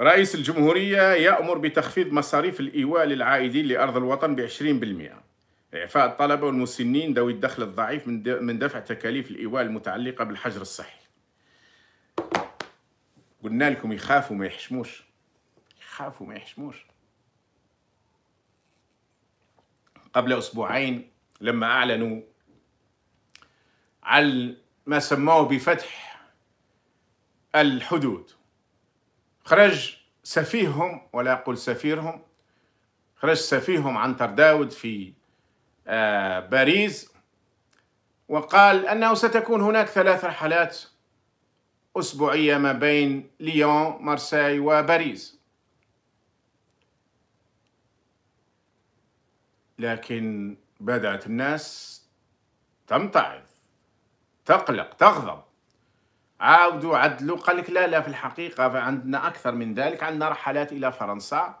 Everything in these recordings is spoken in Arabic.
رئيس الجمهورية يأمر بتخفيض مصاريف الإيواء للعائدين لأرض الوطن بعشرين 20% إعفاء الطلبة والمسنين ذوي الدخل الضعيف من دفع تكاليف الإيواء المتعلقة بالحجر الصحي قلنا لكم يخافوا ما يحشموش يخافوا ما يحشموش قبل أسبوعين لما أعلنوا عن ما سموه بفتح الحدود خرج سفيههم ولا أقول سفيرهم خرج سفيههم عنتر داود في آه، باريس وقال أنه ستكون هناك ثلاث رحلات أسبوعية ما بين ليون مارساي وباريس لكن بدأت الناس تمتعظ تقلق تغضب عاودوا عدلوا قال لك لا لا في الحقيقة عندنا أكثر من ذلك عندنا رحلات إلى فرنسا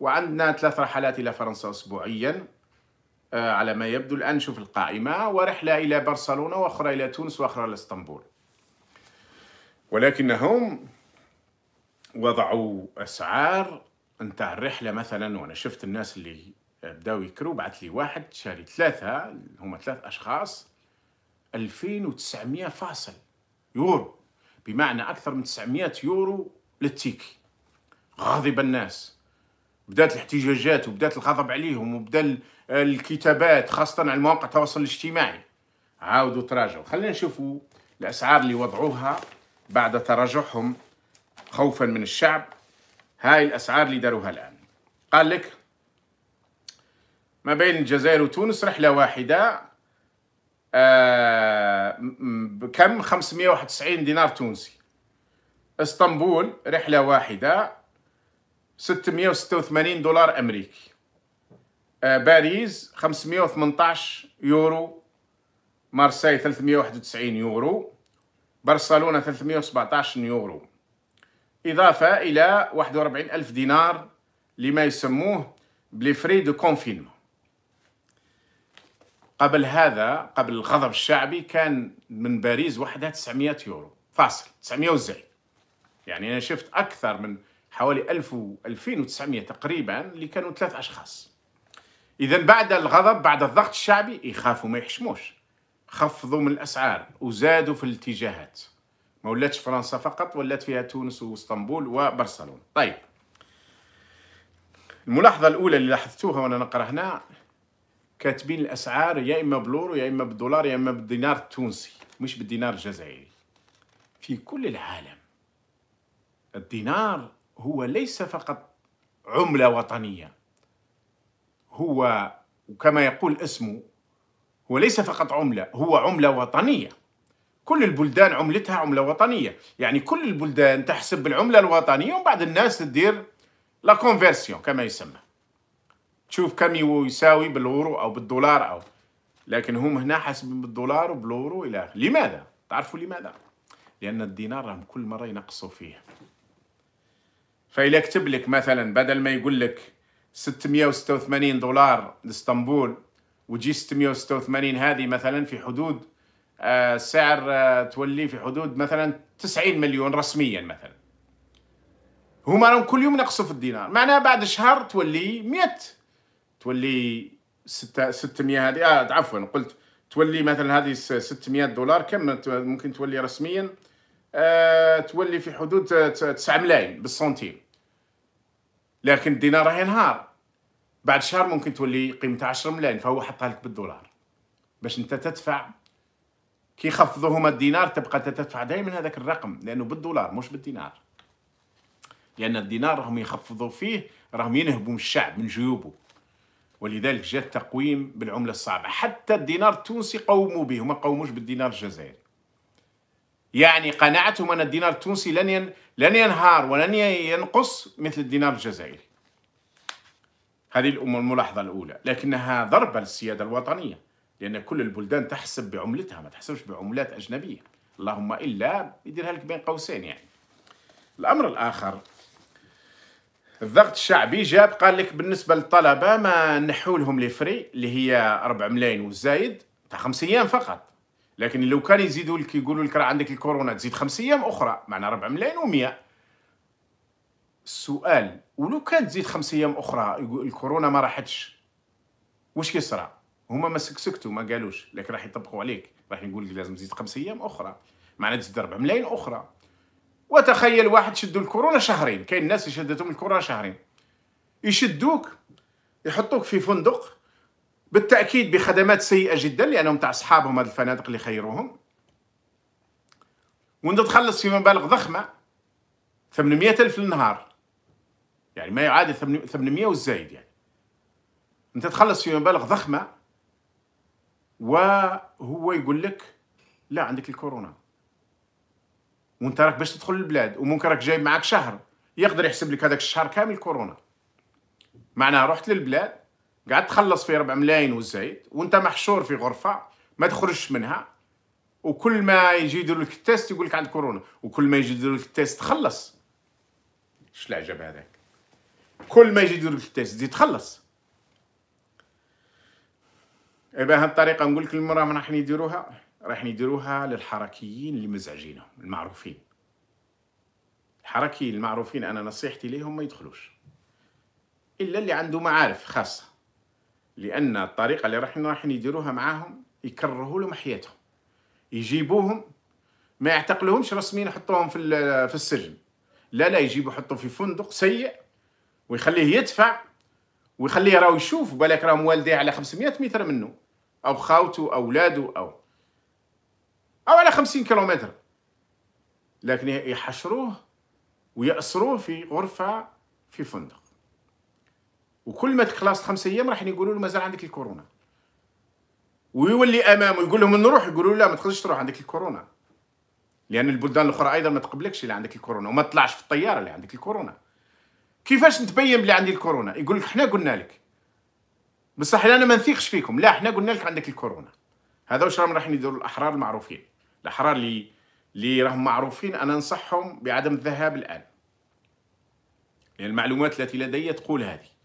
وعندنا ثلاث رحلات إلى فرنسا أسبوعيا آه على ما يبدو الآن شوف القائمة ورحلة إلى برشلونة وأخرى إلى تونس وأخرى إلى اسطنبول ولكنهم وضعوا أسعار نتاع الرحلة مثلا وأنا شفت الناس اللي بداو يكرو بعث لي واحد شاري ثلاثة هما ثلاث أشخاص 2900 فاصل يورو بمعنى أكثر من 900 يورو للتيكي غاضب الناس بدات الاحتجاجات وبدات الغضب عليهم وبدا الكتابات خاصة على مواقع التواصل الاجتماعي عاودوا تراجعوا خلينا نشوفوا الأسعار اللي وضعوها بعد تراجعهم خوفا من الشعب هاي الأسعار اللي داروها الآن قال لك ما بين الجزائر وتونس رحلة واحدة بكم 591 دينار تونسي اسطنبول رحلة واحدة 686 دولار أمريكي آه، باريس 518 يورو مارساي 391 يورو برشلونة 317 يورو إضافة إلى 41 ألف دينار لما يسموه بلي فري دو كونفينمون قبل هذا قبل الغضب الشعبي كان من باريس وحدها 900 يورو فاصل 990 يعني انا شفت اكثر من حوالي 1000 و 2900 تقريبا اللي كانوا ثلاث اشخاص اذا بعد الغضب بعد الضغط الشعبي يخافوا ما يحشموش خفضوا من الاسعار وزادوا في الاتجاهات ما ولاتش فرنسا فقط ولات فيها تونس واسطنبول وبرشلونه طيب الملاحظه الاولى اللي لاحظتوها وانا نقرا هنا كاتبين الاسعار يا اما بلورو يا اما بالدولار يا اما بالدينار التونسي مش بالدينار الجزائري في كل العالم الدينار هو ليس فقط عمله وطنيه هو وكما يقول اسمه هو ليس فقط عمله هو عمله وطنيه كل البلدان عملتها عمله وطنيه يعني كل البلدان تحسب العمله الوطنيه وبعد الناس تدير لا كونفيرسيون كما يسمى تشوف كم يساوي بالورو او بالدولار او لكن هم هنا حاسبين بالدولار وبالاورو الى اخره لماذا تعرفوا لماذا لان الدينار راهم كل مره ينقصوا فيه فاذا كتب لك مثلا بدل ما يقول لك 686 دولار لاسطنبول وتجي 686 هذه مثلا في حدود آه، سعر آه، تولي في حدود مثلا 90 مليون رسميا مثلا هما راهم كل يوم ينقصوا في الدينار معناها بعد شهر تولي 100 تولي 600 هذه اه عفوا قلت تولي مثلا هذه 600 دولار كم ممكن تولي رسميا آه تولي في حدود 9 ملايين بالسنتيم لكن الدينار راه ينهار بعد شهر ممكن تولي قيمتها 10 ملايين فهو حطها لك بالدولار باش انت تدفع كي يخفضوا هما الدينار تبقى تدفع دائما هذاك الرقم لانه بالدولار مش بالدينار لان الدينار راهم يخفضوا فيه راهم ينهبوا من الشعب من جيوبه ولذلك جاء التقويم بالعملة الصعبة حتى الدينار التونسي قوموا به وما قوموش بالدينار الجزائري يعني قناعتهم أن الدينار التونسي لن ين... لن ينهار ولن ينقص مثل الدينار الجزائري هذه الأم الملاحظة الأولى لكنها ضربة للسيادة الوطنية لأن كل البلدان تحسب بعملتها ما تحسبش بعملات أجنبية اللهم إلا يديرها لك بين قوسين يعني الأمر الآخر الضغط الشعبي جاب قال لك بالنسبه للطلبه ما نحوا لهم لي فري اللي هي 4 ملايين وزايد تاع خمس ايام فقط لكن لو كان يزيدوا لك يقولوا لك راه عندك الكورونا تزيد خمس ايام اخرى معنا 4 ملايين و100 السؤال ولو كان تزيد خمس ايام اخرى الكورونا ما راحتش واش كيصرى هما ما سكسكتو ما قالوش لكن راح يطبقوا عليك راح يقول لك لازم تزيد خمس ايام اخرى معنا تزيد 4 ملايين اخرى وتخيل واحد شدو الكورونا شهرين كاين الناس اللي شدتهم الكورونا شهرين يشدوك يحطوك في فندق بالتاكيد بخدمات سيئه جدا لانهم تاع اصحابهم هاد الفنادق اللي خيروهم وانت تخلص في مبالغ ضخمه 800 الف للنهار يعني ما يعادل 800 والزايد يعني انت تخلص في مبالغ ضخمه وهو يقول لك لا عندك الكورونا وانت راك باش تدخل البلاد وممكن راك جايب معاك شهر يقدر يحسب لك هذاك الشهر كامل كورونا معناها رحت للبلاد قعدت تخلص في ربع ملايين وزايد وانت محشور في غرفه ما تخرجش منها وكل ما يجي يدير لك التيست يقول لك عندك كورونا وكل ما يجي يدير لك التيست تخلص اش العجب هذاك كل ما يجي يدير لك التيست تزيد تخلص اي بها الطريقه نقول لك المراه ما راح يديروها رايحين يديروها للحركيين اللي مزعجينهم المعروفين الحركيين المعروفين انا نصيحتي ليهم ما يدخلوش الا اللي عنده معارف خاصه لان الطريقه اللي رايحين رايحين يديروها معاهم يكرهوا لهم حياتهم يجيبوهم ما يعتقلوهمش رسميا يحطوهم في في السجن لا لا يجيبوا يحطو في فندق سيء ويخليه يدفع ويخليه راهو يشوف بالك راهم والديه على 500 متر منه او خاوته او اولاده او أو على خمسين كيلومتر لكن يحشروه ويأسروه في غرفة في فندق وكل ما تخلص خمسة أيام راح يقولوا له مازال عندك الكورونا ويولي امامه يقول لهم نروح يقولوا له لا ما تقدرش تروح عندك الكورونا لان البلدان الاخرى ايضا ما تقبلكش اللي عندك الكورونا وما تطلعش في الطياره اللي عندك الكورونا كيفاش نتبين بلي عندي الكورونا يقول لك حنا قلنا لك بصح انا ما نثيقش فيكم لا حنا قلنا لك عندك الكورونا هذا واش راهم راح يديروا الاحرار المعروفين الاحرار اللي اللي راهم معروفين انا انصحهم بعدم الذهاب الان لان المعلومات التي لدي تقول هذه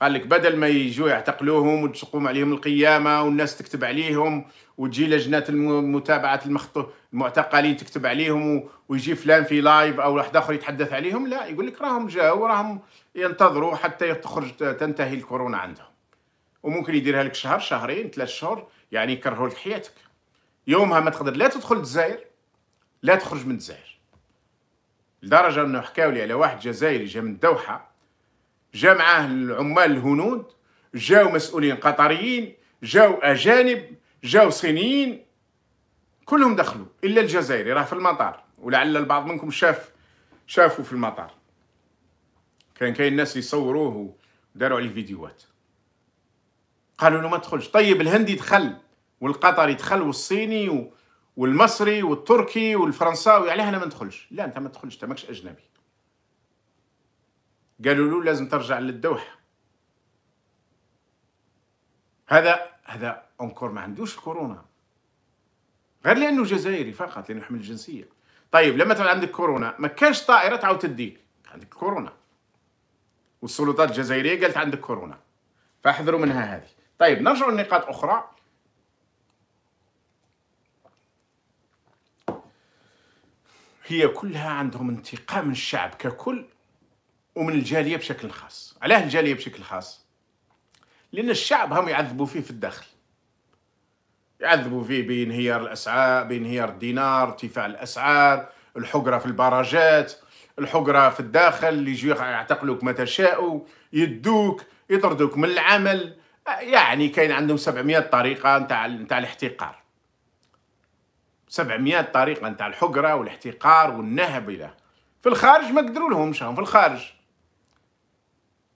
قال لك بدل ما يجوا يعتقلوهم وتقوم عليهم القيامه والناس تكتب عليهم وتجي لجنه متابعه المخطو... المعتقلين تكتب عليهم ويجي فلان في لايف او واحد اخر يتحدث عليهم لا يقول لك راهم جاوا راهم ينتظروا حتى تخرج تنتهي الكورونا عندهم وممكن يديرها لك شهر شهرين ثلاث شهور يعني يكرهوا لك حياتك يومها ما تقدر لا تدخل الجزائر لا تخرج من الجزائر لدرجه انه حكاو لي على واحد جزائري جا من الدوحه جا معاه العمال الهنود جاو مسؤولين قطريين جاو اجانب جاو صينيين كلهم دخلوا الا الجزائري راه في المطار ولعل البعض منكم شاف شافوا في المطار كان كاين ناس يصوروه وداروا عليه فيديوهات قالوا له ما تدخلش طيب الهندي دخل والقطري دخل والصيني والمصري والتركي والفرنساوي علاه يعني انا ما ندخلش لا انت ما تدخلش انت ماكش اجنبي قالوا له لازم ترجع للدوحه هذا هذا انكور ما عندوش كورونا غير لانه جزائري فقط لانه يحمل الجنسيه طيب لما تكون عندك كورونا ما كانش طائره تعاود تديك عندك كورونا والسلطات الجزائريه قالت عندك كورونا فاحذروا منها هذه طيب نرجعوا لنقاط اخرى هي كلها عندهم انتقام من الشعب ككل ومن الجاليه بشكل خاص علاه الجاليه بشكل خاص لان الشعب هم يعذبوا فيه في الداخل يعذبوا فيه بانهيار الاسعار بانهيار الدينار ارتفاع الاسعار الحقره في البراجات الحقره في الداخل اللي يجوا يعتقلوك ما شاءوا يدوك يطردوك من العمل يعني كاين عندهم 700 طريقه نتاع نتاع الاحتقار 700 طريقه نتاع الحقره والاحتقار والنهب الى في الخارج ما قدروا لهمش هم في الخارج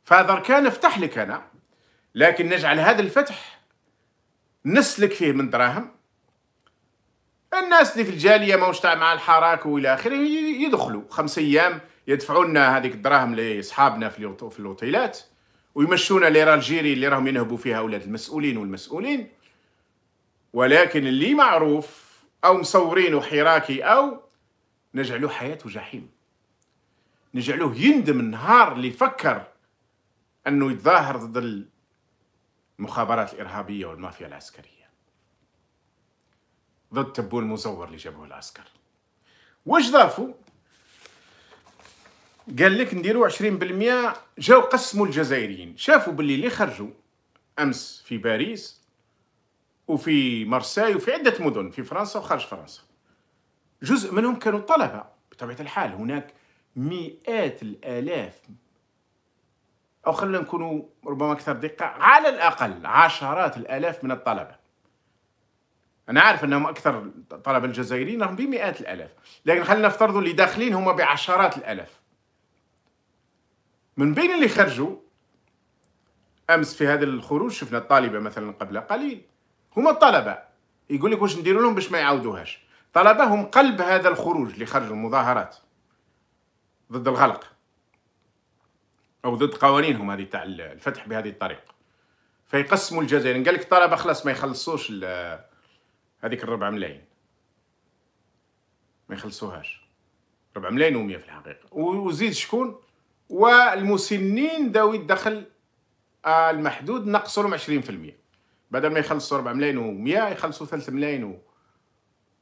فاذر كان افتح لك انا لكن نجعل هذا الفتح نسلك فيه من دراهم الناس اللي في الجاليه ماهوش تاع مع الحراك والى اخره يدخلوا خمس ايام يدفعوا لنا هذيك الدراهم لاصحابنا في في الاوتيلات ويمشونا ليرالجيري اللي راهم ينهبوا فيها اولاد المسؤولين والمسؤولين ولكن اللي معروف أو مصورينه حراكي أو نجعلوه حياته جحيم نجعلوه يندم النهار اللي فكر أنه يتظاهر ضد المخابرات الإرهابية والمافيا العسكرية ضد تبو المزور اللي جابوه العسكر واش ضافوا قال لك نديروا 20% جاو قسموا الجزائريين شافوا باللي اللي خرجوا امس في باريس وفي مارساي وفي عدة مدن في فرنسا وخارج فرنسا جزء منهم كانوا طلبة بطبيعة الحال هناك مئات الآلاف أو خلينا نكونوا ربما أكثر دقة على الأقل عشرات الآلاف من الطلبة أنا عارف أنهم أكثر الطلبة الجزائريين هم بمئات الآلاف لكن خلينا نفترضوا اللي داخلين هم بعشرات الآلاف من بين اللي خرجوا أمس في هذا الخروج شفنا الطالبة مثلا قبل قليل هما الطلبه يقول لك واش نديروا لهم باش ما يعاودوهاش الطلبه هم قلب هذا الخروج اللي خرج المظاهرات ضد الغلق او ضد قوانينهم هذه تاع الفتح بهذه الطريقه فيقسموا الجزائر قال لك الطلبه خلاص ما يخلصوش هذيك الربع ملايين ما يخلصوهاش ربع ملايين و في الحقيقة وزيد شكون والمسنين ذوي الدخل المحدود نقصوا لهم 20% بدل ما يخلصوا 4 ملايين و100 يخلصوا 3 ملايين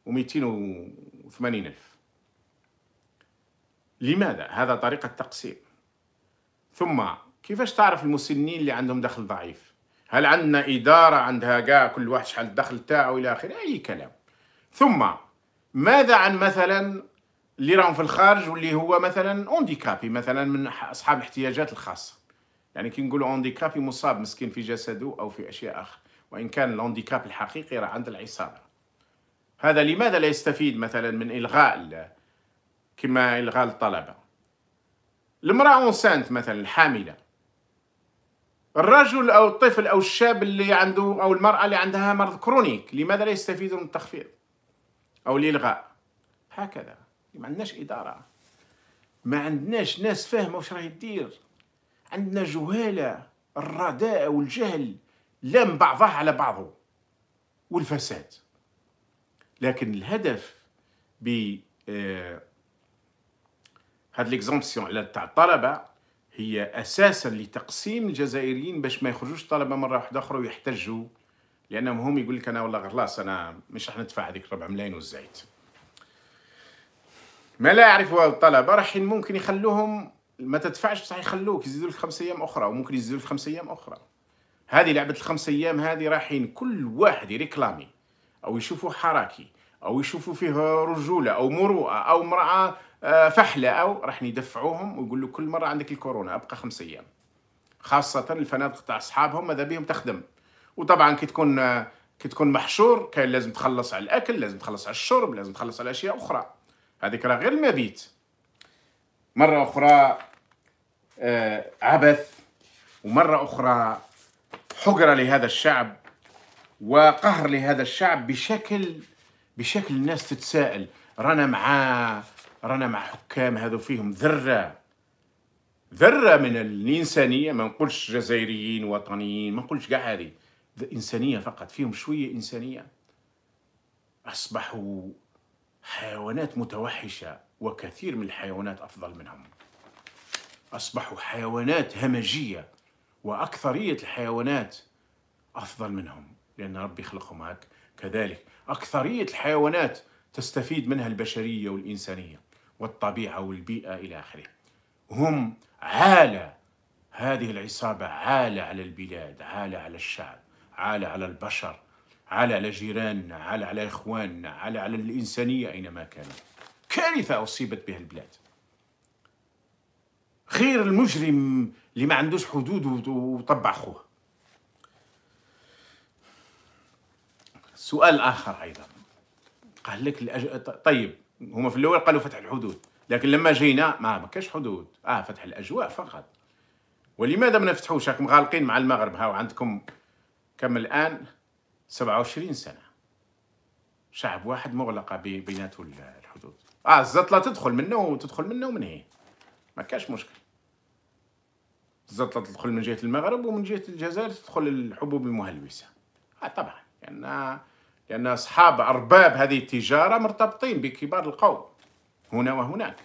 و280 الف لماذا هذا طريقه تقسيم ثم كيفاش تعرف المسنين اللي عندهم دخل ضعيف هل عندنا اداره عندها كاع كل واحد شحال الدخل تاعو الى اخره اي كلام ثم ماذا عن مثلا اللي راهم في الخارج واللي هو مثلا اونديكابي مثلا من اصحاب الاحتياجات الخاصه يعني كي نقولوا اونديكابي مصاب مسكين في جسده او في اشياء اخرى وإن كان الهانديكاب الحقيقي راه عند العصابة هذا لماذا لا يستفيد مثلا من إلغاء كما إلغاء الطلبة المرأة أونسانت مثلا الحاملة الرجل أو الطفل أو الشاب اللي عنده أو المرأة اللي عندها مرض كرونيك لماذا لا يستفيد من التخفيض أو الإلغاء هكذا ما عندناش إدارة ما عندناش ناس فاهمة واش راهي دير عندنا جهالة الرداء والجهل لام بعضها على بعضه والفساد لكن الهدف ب آه، هاد ليكزومبسيون على تاع الطلبه هي اساسا لتقسيم الجزائريين باش ما يخرجوش الطلبه مره واحده اخرى ويحتجوا لانهم هم يقول لك انا والله خلاص انا مش راح ندفع هذيك ربع ملايين والزايد ما لا يعرفه الطلبه راح ممكن يخلوهم ما تدفعش بصح يخلوك يزيدوا لك خمس ايام اخرى وممكن يزيدوا لك خمس ايام اخرى هذه لعبه الخمس ايام هذه رايحين كل واحد يريكلامي او يشوفوا حراكي او يشوفوا فيه رجوله او مروءه او امراه آه، فحله او راح يدفعوهم ويقول له كل مره عندك الكورونا ابقى خمس ايام خاصه الفنادق تاع اصحابهم ماذا بهم تخدم وطبعا كي تكون آه، كي تكون محشور كان لازم تخلص على الاكل لازم تخلص على الشرب لازم تخلص على اشياء اخرى هذيك راه غير المبيت مره اخرى آه، عبث ومره اخرى حجرة لهذا الشعب وقهر لهذا الشعب بشكل بشكل الناس تتساءل رانا مع رانا مع حكام هذو فيهم ذرة ذرة من الإنسانية ما نقولش جزائريين وطنيين ما نقولش قعاري إنسانية فقط فيهم شوية إنسانية أصبحوا حيوانات متوحشة وكثير من الحيوانات أفضل منهم أصبحوا حيوانات همجية وأكثرية الحيوانات أفضل منهم لأن ربي خلقهم هك كذلك أكثرية الحيوانات تستفيد منها البشرية والإنسانية والطبيعة والبيئة إلى آخره هم عالة هذه العصابة عالة على البلاد عالة على الشعب عالة على البشر عالة على جيراننا عالة على إخواننا عالة على الإنسانية أينما كانوا كارثة أصيبت بها البلاد غير المجرم اللي ما عندوش حدود وطبع خوه سؤال اخر ايضا قال لك الأج... طيب هما في الاول قالوا فتح الحدود لكن لما جينا ما ما كاش حدود اه فتح الاجواء فقط ولماذا ما نفتحوش راكم غالقين مع المغرب هاو عندكم كم الان 27 سنه شعب واحد مغلقه بيناتو الحدود اه الزطله تدخل منه وتدخل منه ومن هي ما كاش مشكل الزلطه تدخل من جهه المغرب ومن جهه الجزائر تدخل الحبوب المهلوسه آه طبعا لان لان اصحاب ارباب هذه التجاره مرتبطين بكبار القوم هنا وهناك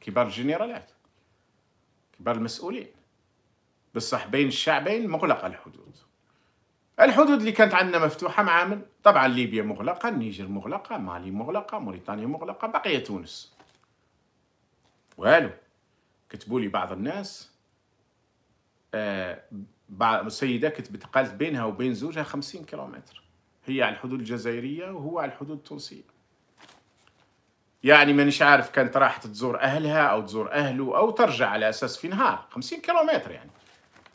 كبار الجنرالات كبار المسؤولين بصح بين الشعبين مغلقه الحدود الحدود اللي كانت عندنا مفتوحه مع من طبعا ليبيا مغلقه النيجر مغلقه مالي مغلقه موريتانيا مغلقه بقيه تونس والو كتبوا لي بعض الناس آه، سيده كانت بتقالت بينها وبين زوجها 50 كيلومتر هي على الحدود الجزائريه وهو على الحدود التونسيه يعني مانيش عارف كانت راحت تزور اهلها او تزور اهله او ترجع على اساس في نهار 50 كيلومتر يعني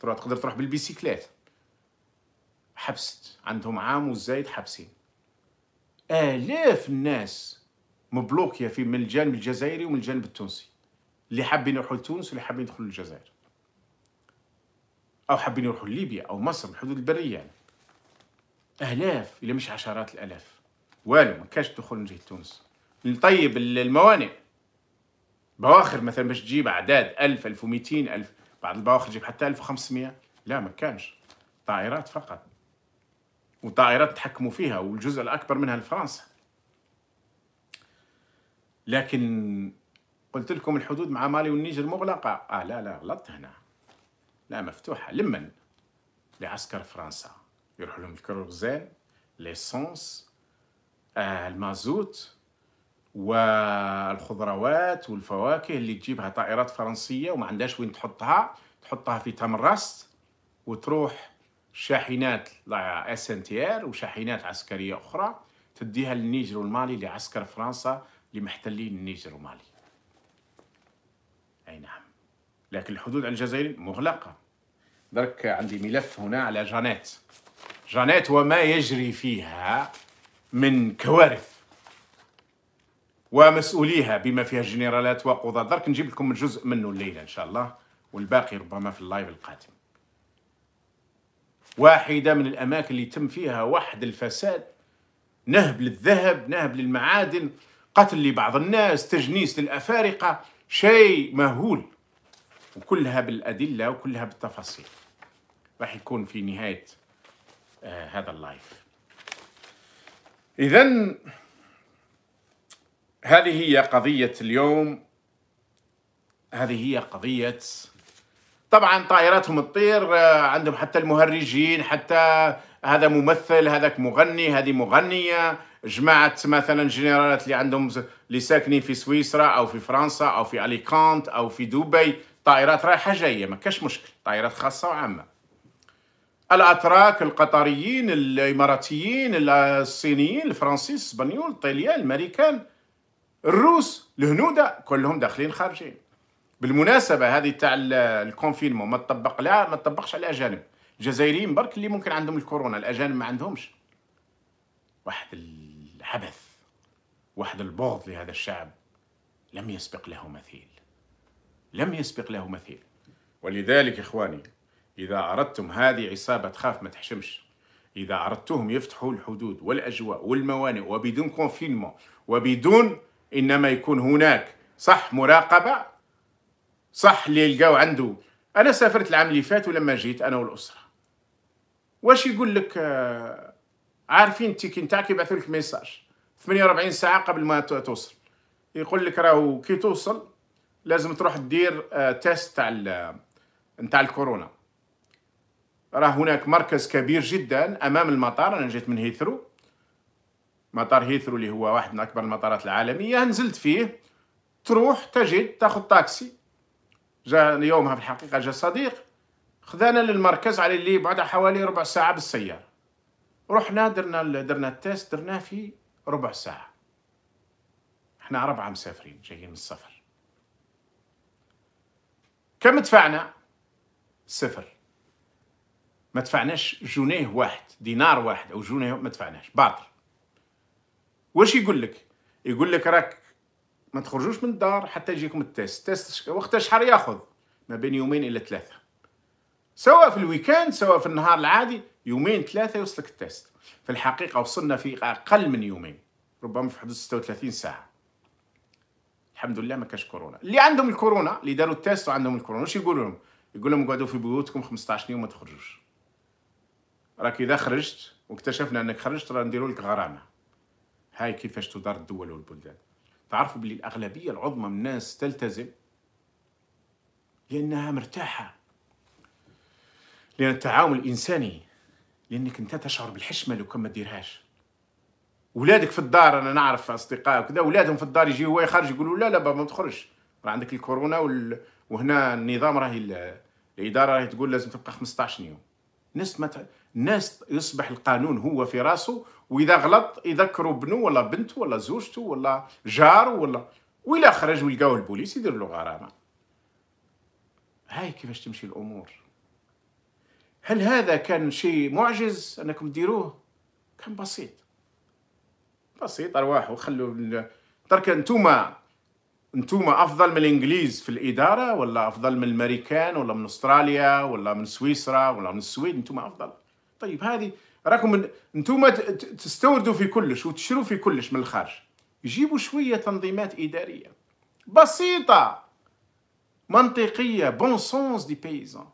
تروح تقدر تروح بالبيسيكلات حبست عندهم عام وزايد حبسين الاف الناس مبلوكيه في من الجانب الجزائري ومن الجانب التونسي اللي حابين يروحوا لتونس واللي حابين يدخلوا الجزائر او حابين يروحوا ليبيا او مصر الحدود البريه يعني. الاف الا مش عشرات الالاف والو ما كانش دخول من جهه تونس نطيب الموانئ بواخر مثلا باش تجيب اعداد 1000 1200 1000 بعض البواخر تجيب حتى 1500 لا ما كانش طائرات فقط وطائرات تحكموا فيها والجزء الاكبر منها لفرنسا لكن قلت لكم الحدود مع مالي والنيجر مغلقه اه لا لا غلطت هنا لا مفتوحة لمن؟ لعسكر فرنسا يروح لهم الكروزين ليسونس آه المازوت والخضروات والفواكه اللي تجيبها طائرات فرنسية وما عندهاش وين تحطها تحطها في تمرست وتروح شاحنات اس ان تي ار وشاحنات عسكرية أخرى تديها للنيجر والمالي لعسكر فرنسا لمحتلين النيجر والمالي أي نعم لكن الحدود على الجزائر مغلقة درك عندي ملف هنا على جانيت جانيت وما يجري فيها من كوارث ومسؤوليها بما فيها الجنرالات وقضاة درك نجيب لكم جزء منه الليلة إن شاء الله والباقي ربما في اللايف القادم واحدة من الأماكن اللي تم فيها وحد الفساد نهب للذهب نهب للمعادن قتل لبعض الناس تجنيس للأفارقة شيء مهول وكلها بالأدلة وكلها بالتفاصيل راح يكون في نهاية آه هذا اللايف إذا هذه هي قضية اليوم هذه هي قضية طبعا طائراتهم تطير آه، عندهم حتى المهرجين حتى هذا ممثل هذاك مغني هذه مغنية جماعة مثلا جنرالات اللي عندهم اللي ساكنين في سويسرا أو في فرنسا أو في أليكانت أو في دبي طائرات رايحه جايه ما كاش مشكل طائرات خاصه وعامه الاتراك القطريين الاماراتيين الصينيين الفرنسيس الاسبانيول الطليان الامريكان الروس الهنود كلهم داخلين خارجين بالمناسبه هذه تاع الكونفينمون ما تطبق لا ما تطبقش على الاجانب الجزائريين برك اللي ممكن عندهم الكورونا الاجانب ما عندهمش واحد العبث واحد البغض لهذا الشعب لم يسبق له مثيل لم يسبق له مثيل ولذلك إخواني إذا أردتم هذه عصابة خاف ما تحشمش إذا أردتهم يفتحوا الحدود والأجواء والموانئ وبدون كونفينمون وبدون إنما يكون هناك صح مراقبة صح اللي يلقاو عنده أنا سافرت العام اللي فات ولما جيت أنا والأسرة واش يقول لك آه عارفين التيكي نتاعك يبعثوا لك ميساج 48 ساعة قبل ما توصل يقول لك راهو كي توصل لازم تروح دير تيست آه، تاع آه، نتاع الكورونا راه هناك مركز كبير جدا امام المطار انا جيت من هيثرو مطار هيثرو اللي هو واحد من اكبر المطارات العالميه نزلت فيه تروح تجد تاخذ تاكسي جا يومها في الحقيقه جا صديق خذانا للمركز على اللي بعد حوالي ربع ساعه بالسياره رحنا درنا درنا التيست درناه في ربع ساعه احنا اربعه مسافرين جايين من السفر كم دفعنا؟ صفر ما دفعناش جنيه واحد دينار واحد او جنيه ما دفعناش باطل واش يقول لك يقول لك راك ما تخرجوش من الدار حتى يجيكم التيست التيست وقتها شحال ياخذ ما بين يومين الى ثلاثه سواء في الويكاند سواء في النهار العادي يومين ثلاثه يوصلك التيست في الحقيقه وصلنا في اقل من يومين ربما في حدود 36 ساعه الحمد لله ما كاش كورونا اللي عندهم الكورونا اللي داروا التيست وعندهم الكورونا واش يقولوا لهم يقول لهم اقعدوا في بيوتكم 15 يوم ما تخرجوش راك اذا خرجت واكتشفنا انك خرجت راه نديروا لك غرامه هاي كيفاش تدار الدول والبلدان تعرفوا بلي الاغلبيه العظمى من الناس تلتزم لانها مرتاحه لان التعاون الانساني لانك انت تشعر بالحشمه لو كان ما ديرهاش ولادك في الدار انا نعرف اصدقاء وكذا ولادهم في الدار يجي هو يخرج يقولوا لا لا بابا ما تخرجش راه عندك الكورونا وال... وهنا النظام راهي الاداره راهي تقول لازم تبقى 15 يوم الناس ما ت... الناس يصبح القانون هو في راسه واذا غلط يذكروا بنو ولا بنته ولا زوجته ولا جاره ولا ولا خرج ولقاوه البوليس يدير له غرامه هاي كيفاش تمشي الامور هل هذا كان شيء معجز انكم تديروه كان بسيط بسيط ارواح وخلوا ترك نتوما نتوما افضل من الانجليز في الاداره ولا افضل من الامريكان ولا من استراليا ولا من سويسرا ولا من السويد نتوما افضل طيب هذه راكم انتوما نتوما تستوردوا في كلش وتشروا في كلش من الخارج يجيبوا شويه تنظيمات اداريه بسيطه منطقيه بون سونس دي بيزان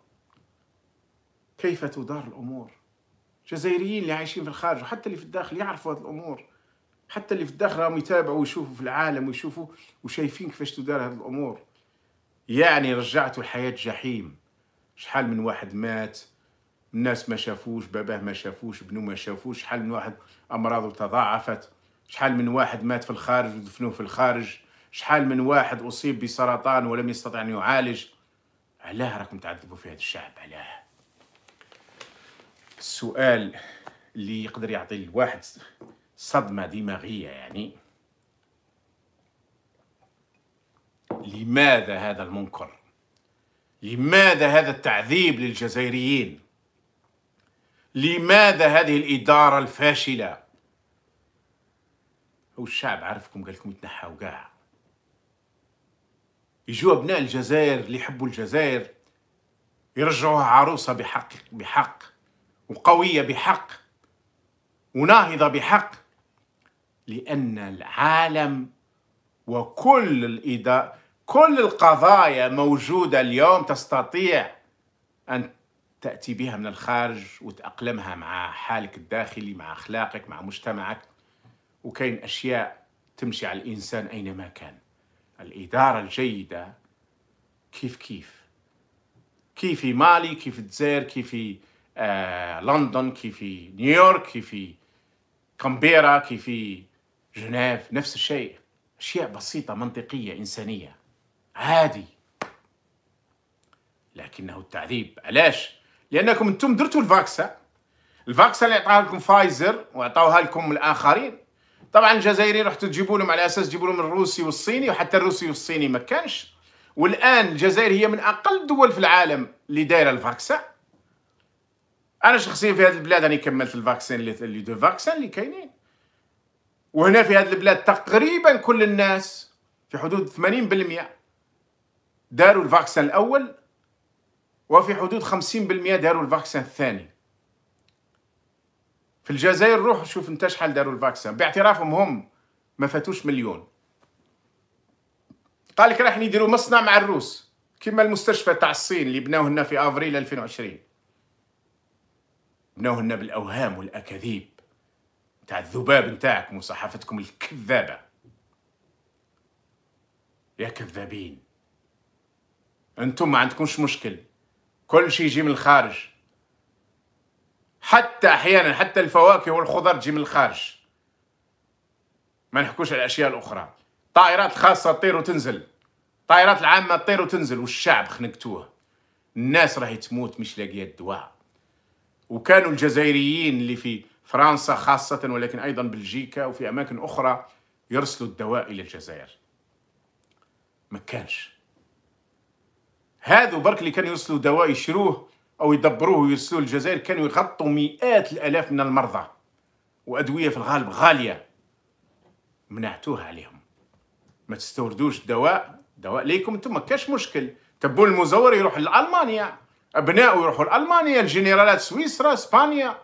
كيف تدار الامور الجزائريين اللي عايشين في الخارج وحتى اللي في الداخل يعرفوا هذه الامور حتى اللي في الداخل راهم يتابعوا ويشوفوا في العالم ويشوفوا وشايفين كيفاش تدار هذه الامور يعني رجعتوا الحياه جحيم شحال من واحد مات الناس ما شافوش باباه ما شافوش ابنه ما شافوش شحال من واحد امراضه تضاعفت شحال من واحد مات في الخارج ودفنوه في الخارج شحال من واحد اصيب بسرطان ولم يستطع ان يعالج علاه راكم تعذبوا في هذا الشعب علاه السؤال اللي يقدر يعطي الواحد صدمة دماغية يعني لماذا هذا المنكر لماذا هذا التعذيب للجزائريين لماذا هذه الإدارة الفاشلة والشعب عارفكم قال لكم يتنحاو كاع يجوا أبناء الجزائر اللي يحبوا الجزائر يرجعوها عروسة بحق بحق وقوية بحق وناهضة بحق لأن العالم وكل الإدارة كل القضايا موجودة اليوم تستطيع أن تأتي بها من الخارج وتأقلمها مع حالك الداخلي مع أخلاقك مع مجتمعك وكاين أشياء تمشي على الإنسان أينما كان الإدارة الجيدة كيف كيف كيف في مالي كيف في الجزائر كيف في آه لندن كيف في نيويورك كيف في كامبيرا كيف في جنيف نفس الشيء أشياء بسيطة منطقية إنسانية عادي لكنه التعذيب علاش؟ لأنكم أنتم درتوا الفاكسة الفاكسة اللي عطاها لكم فايزر وعطاوها لكم الآخرين طبعا الجزائريين رحتوا تجيبوا لهم على أساس تجيبوا لهم الروسي والصيني وحتى الروسي والصيني ما كانش والآن الجزائر هي من أقل الدول في العالم اللي دايرة الفاكسة أنا شخصيا في هذه البلاد راني كملت الفاكسين اللي دو فاكسين اللي كاينين وهنا في هذه البلاد تقريبا كل الناس في حدود 80% داروا الفاكسين الأول وفي حدود 50% داروا الفاكسين الثاني في الجزائر روح شوف انت شحال داروا الفاكسين باعترافهم هم ما فاتوش مليون قال لك راح نديروا مصنع مع الروس كما المستشفى تاع الصين اللي بناوه لنا في افريل 2020 بناوه لنا بالاوهام والاكاذيب تاع الذباب نتاعكم وصحافتكم الكذابة يا كذابين انتم ما عندكمش مشكل كل شيء يجي من الخارج حتى احيانا حتى الفواكه والخضر تجي من الخارج ما نحكوش على الاشياء الاخرى الطائرات الخاصه تطير وتنزل الطائرات العامه تطير وتنزل والشعب خنقتوه الناس راهي تموت مش لاقيه الدواء وكانوا الجزائريين اللي في فرنسا خاصة ولكن أيضا بلجيكا وفي أماكن أخرى يرسلوا الدواء إلى الجزائر ما كانش هذا برك اللي كانوا يرسلوا دواء يشروه أو يدبروه ويرسلوه للجزائر كانوا يغطوا مئات الآلاف من المرضى وأدوية في الغالب غالية منعتوها عليهم ما تستوردوش الدواء دواء ليكم انتم ما كاش مشكل تبون المزور يروح لألمانيا أبنائه يروحوا لألمانيا الجنرالات سويسرا اسبانيا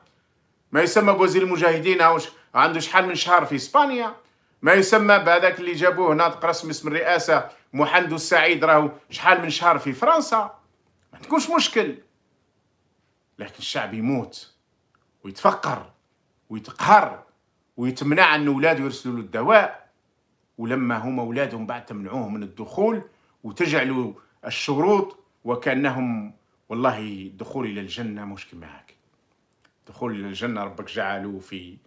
ما يسمى بوزير المجاهدين هاوش عنده شحال من شهر في اسبانيا ما يسمى بهذاك اللي جابوه ناطق رسمي اسم الرئاسه محمد السعيد راهو شحال من شهر في فرنسا ما تكونش مشكل لكن الشعب يموت ويتفقر ويتقهر ويتمنع ان ولاده يرسلوا له الدواء ولما هما ولادهم بعد تمنعوهم من الدخول وتجعلوا الشروط وكانهم والله الدخول الى الجنه مش كما دخول الجنة ربك جعله في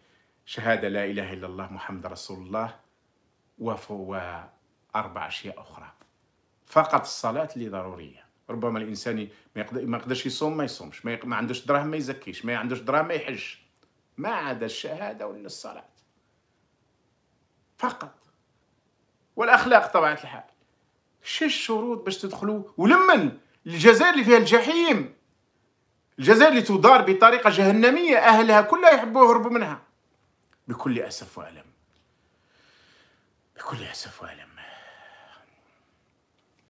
شهادة لا إله إلا الله محمد رسول الله أربع أشياء أخرى فقط الصلاة اللي ضرورية ربما الإنسان ما يقدرش يصوم ما يصومش ما عندوش دراهم ما يزكيش ما عندوش دراهم ما يحج ما عدا الشهادة ولا الصلاة فقط والأخلاق طبعا الحال شش شروط باش تدخلوا ولمن الجزائر اللي فيها الجحيم الجزائر اللي تدار بطريقة جهنمية أهلها كلها يحبوا يهربوا منها بكل أسف وألم بكل أسف وألم